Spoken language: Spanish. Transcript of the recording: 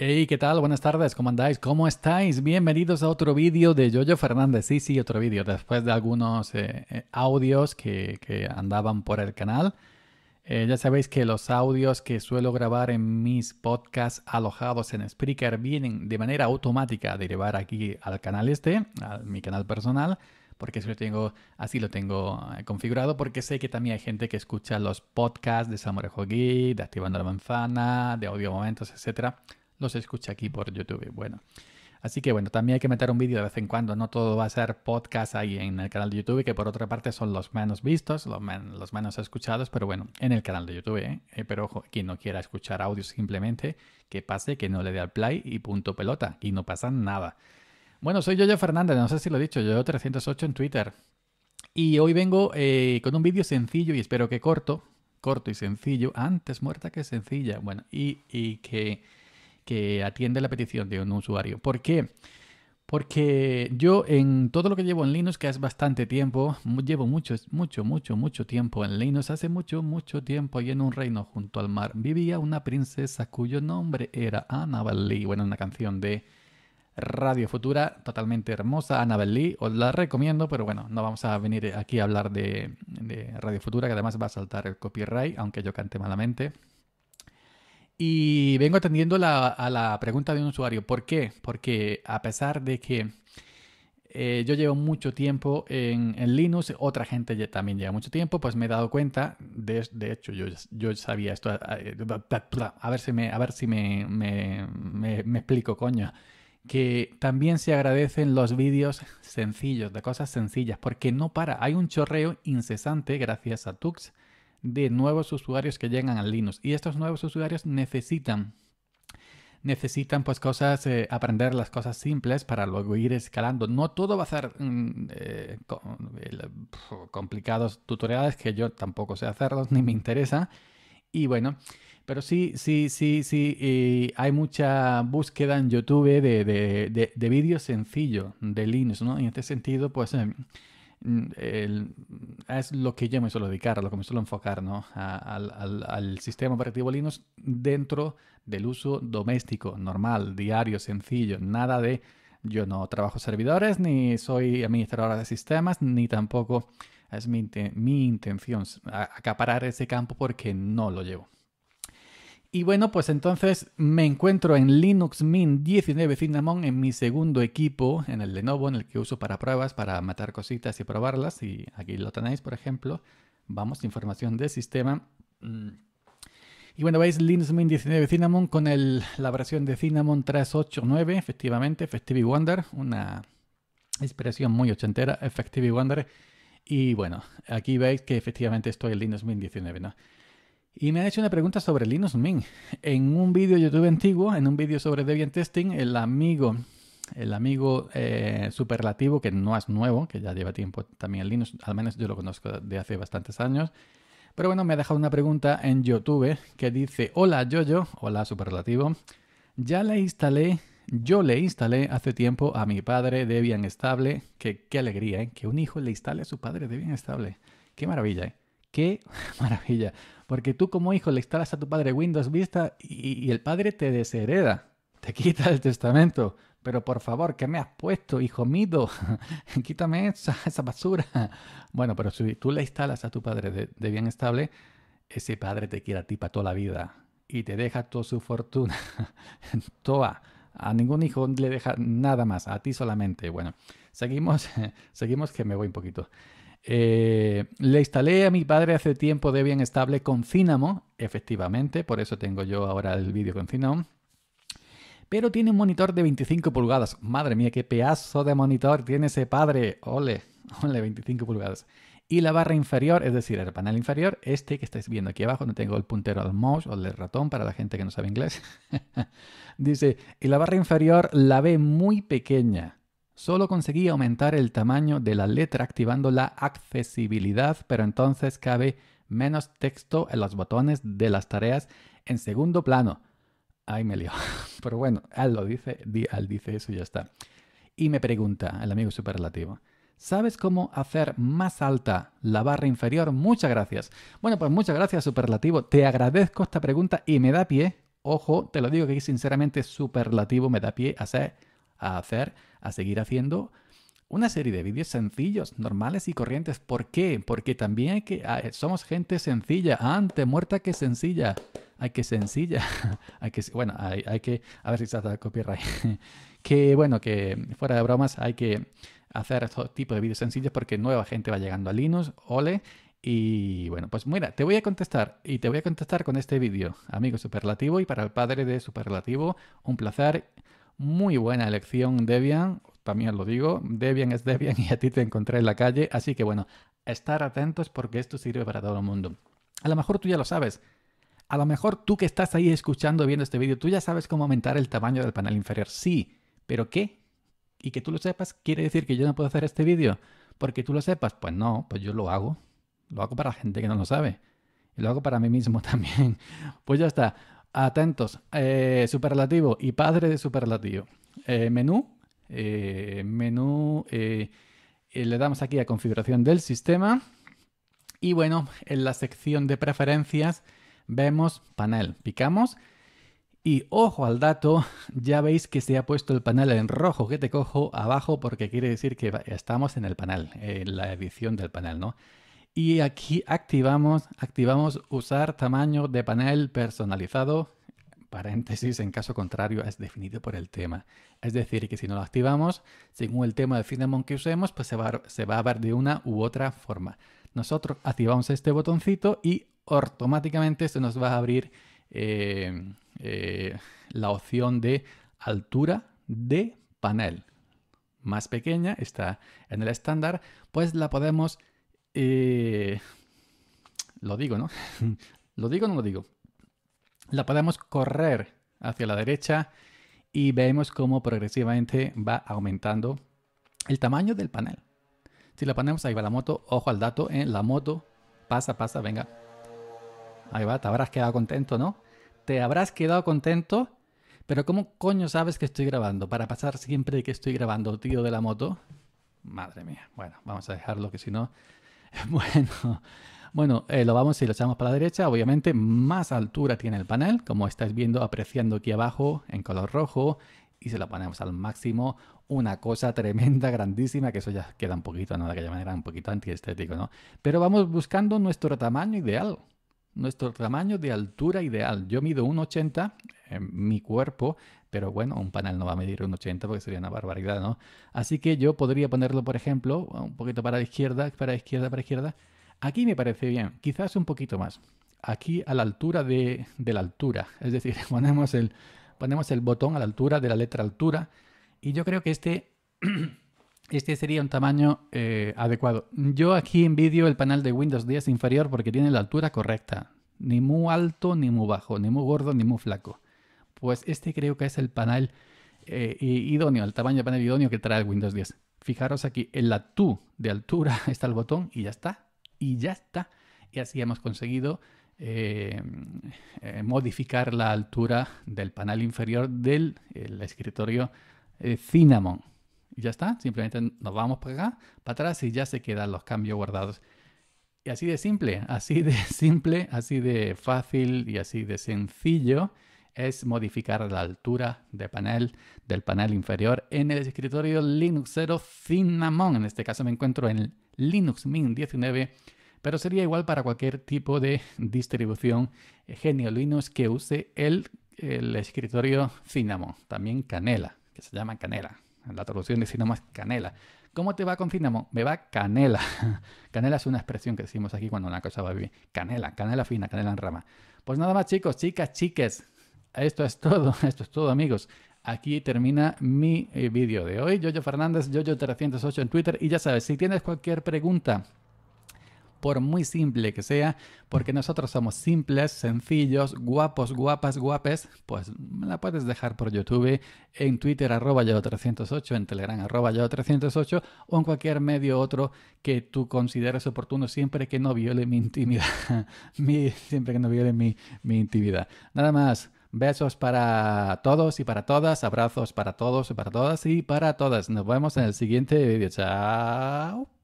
Hey, ¿qué tal? Buenas tardes, ¿cómo andáis? ¿Cómo estáis? Bienvenidos a otro vídeo de Jojo Fernández. Sí, sí, otro vídeo. Después de algunos eh, eh, audios que, andaban por el canal. Eh, ya sabéis que los audios que suelo grabar en mis podcasts alojados en Spreaker vienen de manera automática a derivar aquí al canal este, a mi canal personal, porque tengo, así lo tengo configurado, porque sé que también hay gente que escucha los podcasts de Samuel Hogi, de Activando la Manzana, de Audio Momentos, etcétera los escucha aquí por YouTube. Bueno. Así que bueno, también hay que meter un vídeo de vez en cuando, no todo va a ser podcast ahí en el canal de YouTube, que por otra parte son los menos vistos, los, menos escuchados, pero bueno, en el canal de YouTube, ¿eh? ¿eh? Pero ojo, quien no quiera escuchar audio simplemente, que pase, que no le dé al play y punto pelota, y no pasa nada. Bueno, soy Yoyo Fernández, no sé si lo he dicho, Yoyo308 en Twitter. Y hoy vengo eh, con un vídeo sencillo y espero que corto, corto y sencillo, antes muerta que sencilla, bueno, y que que atiende la petición de un usuario. ¿Por qué? Porque yo en todo lo que llevo en Linux, que es bastante tiempo, llevo mucho, mucho, mucho, mucho tiempo en Linux, hace mucho, mucho tiempo y en un reino junto al mar vivía una princesa cuyo nombre era Annabelle Lee. Bueno, una canción de Radio Futura, totalmente hermosa, Annabelle Lee, os la recomiendo, pero bueno, no vamos a venir aquí a hablar de, de Radio Futura, que además va a saltar el copyright, aunque yo cante malamente. Y vengo atendiendo a la pregunta de un usuario. ¿Por qué? Porque a pesar de que eh, yo llevo mucho tiempo en, Linux, otra gente también lleva mucho tiempo, pues me he dado cuenta, de, hecho yo, sabía esto, a, ver si me, a ver si me, explico, coño, que también se agradecen los vídeos sencillos, de cosas sencillas, porque no para, hay un chorreo incesante gracias a Tux de nuevos usuarios que llegan a Linux. Y estos nuevos usuarios necesitan necesitan pues cosas, eh, aprender las cosas simples para luego ir escalando. No todo va a ser mm, eh, complicados tutoriales que yo tampoco sé hacerlos ni me interesa. Y bueno, pero sí, sí, sí, sí, hay mucha búsqueda en YouTube de, de, de, vídeos sencillos de Linux, ¿no? En este sentido, pues em, es lo que yo me suelo dedicar, a lo que me suelo enfocar, ¿no? al, sistema operativo Linux dentro del uso doméstico, normal, diario, sencillo, nada de yo no trabajo servidores, ni soy administradora de sistemas, ni tampoco es mi, mi intención acaparar ese campo porque no lo llevo. Y bueno, pues entonces me encuentro en Linux Mint 19 Cinnamon en mi segundo equipo, en el Lenovo, en el que uso para pruebas, para matar cositas y probarlas. Y aquí lo tenéis, por ejemplo. Vamos, información de sistema. Mm. Y bueno, veis Linux Mint 19 Cinnamon con el, la versión de Cinnamon 3.8.9, efectivamente, Festive Wonder, una expresión muy ochentera, Festive Wonder. Y bueno, aquí veis que efectivamente estoy en Linux Mint 19, ¿no? Y me ha hecho una pregunta sobre Linux Mint. En un vídeo YouTube antiguo, en un vídeo sobre Debian Testing, el amigo, el amigo eh, superlativo, que no es nuevo, que ya lleva tiempo también en Linux, al menos yo lo conozco de hace bastantes años, pero bueno, me ha dejado una pregunta en YouTube que dice, hola yo, hola superlativo, ya le instalé, yo le instalé hace tiempo a mi padre Debian Estable, qué alegría, ¿eh? que un hijo le instale a su padre Debian Estable. Qué maravilla, ¿eh? qué maravilla. Porque tú como hijo le instalas a tu padre Windows Vista y, el padre te deshereda, te quita el testamento. Pero por favor, ¿qué me has puesto, hijo mío? Quítame esa, basura. Bueno, pero si tú le instalas a tu padre de, de bien estable, ese padre te quiere a ti para toda la vida y te deja toda su fortuna. toda. A ningún hijo le deja nada más, a ti solamente. Bueno, seguimos, seguimos que me voy un poquito. Eh, le instalé a mi padre hace tiempo de bien estable con Cinnamon, efectivamente, por eso tengo yo ahora el vídeo con Cinnamon. Pero tiene un monitor de 25 pulgadas. Madre mía, qué pedazo de monitor tiene ese padre. Ole, ole, 25 pulgadas. Y la barra inferior, es decir, el panel inferior, este que estáis viendo aquí abajo, no tengo el puntero del mouse o del ratón para la gente que no sabe inglés. Dice, y la barra inferior la ve muy pequeña. Solo conseguí aumentar el tamaño de la letra activando la accesibilidad, pero entonces cabe menos texto en los botones de las tareas en segundo plano. Ay, me lío. Pero bueno, él lo dice, él dice eso y ya está. Y me pregunta el amigo superlativo. ¿Sabes cómo hacer más alta la barra inferior? Muchas gracias. Bueno, pues muchas gracias, Superlativo. Te agradezco esta pregunta y me da pie, ojo, te lo digo que sinceramente Superlativo me da pie a hacer, a hacer a seguir haciendo una serie de vídeos sencillos, normales y corrientes. ¿Por qué? Porque también que, ah, eh, somos gente sencilla, antes muerta que sencilla. Hay que sencilla, hay que, bueno, hay, que, a ver si se copyright. que bueno, que fuera de bromas, hay que hacer este tipo de vídeos sencillos porque nueva gente va llegando a Linux, ole. Y bueno, pues mira, te voy a contestar y te voy a contestar con este vídeo, amigo superlativo y para el padre de superlativo, un placer muy buena elección, Debian. También lo digo, Debian es Debian y a ti te encontré en la calle. Así que bueno, estar atentos porque esto sirve para todo el mundo. A lo mejor tú ya lo sabes. A lo mejor tú que estás ahí escuchando, viendo este vídeo, tú ya sabes cómo aumentar el tamaño del panel inferior. Sí, pero ¿qué? Y que tú lo sepas quiere decir que yo no puedo hacer este vídeo. Porque tú lo sepas, pues no, pues yo lo hago. Lo hago para la gente que no lo sabe. Y lo hago para mí mismo también. Pues ya está. Atentos, eh, superlativo y padre de superlativo. Eh, menú, eh, menú, le damos aquí a configuración del sistema. Y bueno, en la sección de preferencias vemos panel. Picamos y ojo al dato, ya veis que se ha puesto el panel en rojo que te cojo abajo porque quiere decir que estamos en el panel, en la edición del panel, ¿no? Y aquí activamos, activamos usar tamaño de panel personalizado, paréntesis, en caso contrario es definido por el tema. Es decir, que si no lo activamos, según el tema de Cinnamon que usemos, pues se va, se va a ver de una u otra forma. Nosotros activamos este botoncito y automáticamente se nos va a abrir eh, eh, la opción de altura de panel. Más pequeña, está en el estándar, pues la podemos eh, lo digo, ¿no? ¿Lo digo o no lo digo? La podemos correr hacia la derecha y vemos cómo progresivamente va aumentando el tamaño del panel. Si la ponemos, ahí va la moto, ojo al dato, en ¿eh? la moto, pasa, pasa, venga. Ahí va, te habrás quedado contento, ¿no? Te habrás quedado contento, pero ¿cómo coño sabes que estoy grabando? Para pasar siempre que estoy grabando, tío de la moto. Madre mía, bueno, vamos a dejarlo que si no Bueno, bueno eh, lo vamos y lo echamos para la derecha. Obviamente más altura tiene el panel, como estáis viendo, apreciando aquí abajo en color rojo. Y se lo ponemos al máximo. Una cosa tremenda, grandísima, que eso ya queda un poquito, ¿no? De aquella manera, un poquito antiestético, ¿no? Pero vamos buscando nuestro tamaño ideal nuestro tamaño de altura ideal. Yo mido 1,80, en mi cuerpo, pero bueno, un panel no va a medir un 80 porque sería una barbaridad, ¿no? Así que yo podría ponerlo, por ejemplo, un poquito para la izquierda, para la izquierda, para la izquierda. Aquí me parece bien, quizás un poquito más. Aquí a la altura de, la altura, es decir, ponemos el, botón a la altura de la letra altura y yo creo que este... este sería un tamaño eh, adecuado. Yo aquí envidio el panel de Windows 10 inferior porque tiene la altura correcta. Ni muy alto, ni muy bajo, ni muy gordo, ni muy flaco pues este creo que es el panel eh, idóneo, el tamaño de panel idóneo que trae Windows 10. Fijaros aquí, en la TU de altura está el botón y ya está, y ya está. Y así hemos conseguido eh, eh, modificar la altura del panel inferior del escritorio Cinnamon. Y ya está, simplemente nos vamos para acá, para atrás y ya se quedan los cambios guardados. Y así de simple, así de simple, así de fácil y así de sencillo es modificar la altura de panel del panel inferior en el escritorio Linux 0 Cinnamon. En este caso me encuentro en Linux Mint 19, pero sería igual para cualquier tipo de distribución Genio Linux que use el, el escritorio Cinnamon, también Canela, que se llama Canela. La traducción de Cinnamon es Canela. ¿Cómo te va con Cinnamon? Me va canela. Canela es una expresión que decimos aquí cuando una cosa va bien. Canela, canela fina, canela en rama. Pues nada más chicos, chicas, chiques. Esto es todo, esto es todo amigos. Aquí termina mi eh, vídeo de hoy. Yoyo Fernández, Yoyo308 en Twitter. Y ya sabes, si tienes cualquier pregunta, por muy simple que sea, porque nosotros somos simples, sencillos, guapos, guapas, guapes, pues la puedes dejar por YouTube, en Twitter arroba yo 308, en Telegram arroba yo 308 o en cualquier medio otro que tú consideres oportuno siempre que no viole mi intimidad, mi, siempre que no viole mi, mi intimidad. Nada más. Besos para todos y para todas, abrazos para todos y para todas y para todas. Nos vemos en el siguiente vídeo. Chao.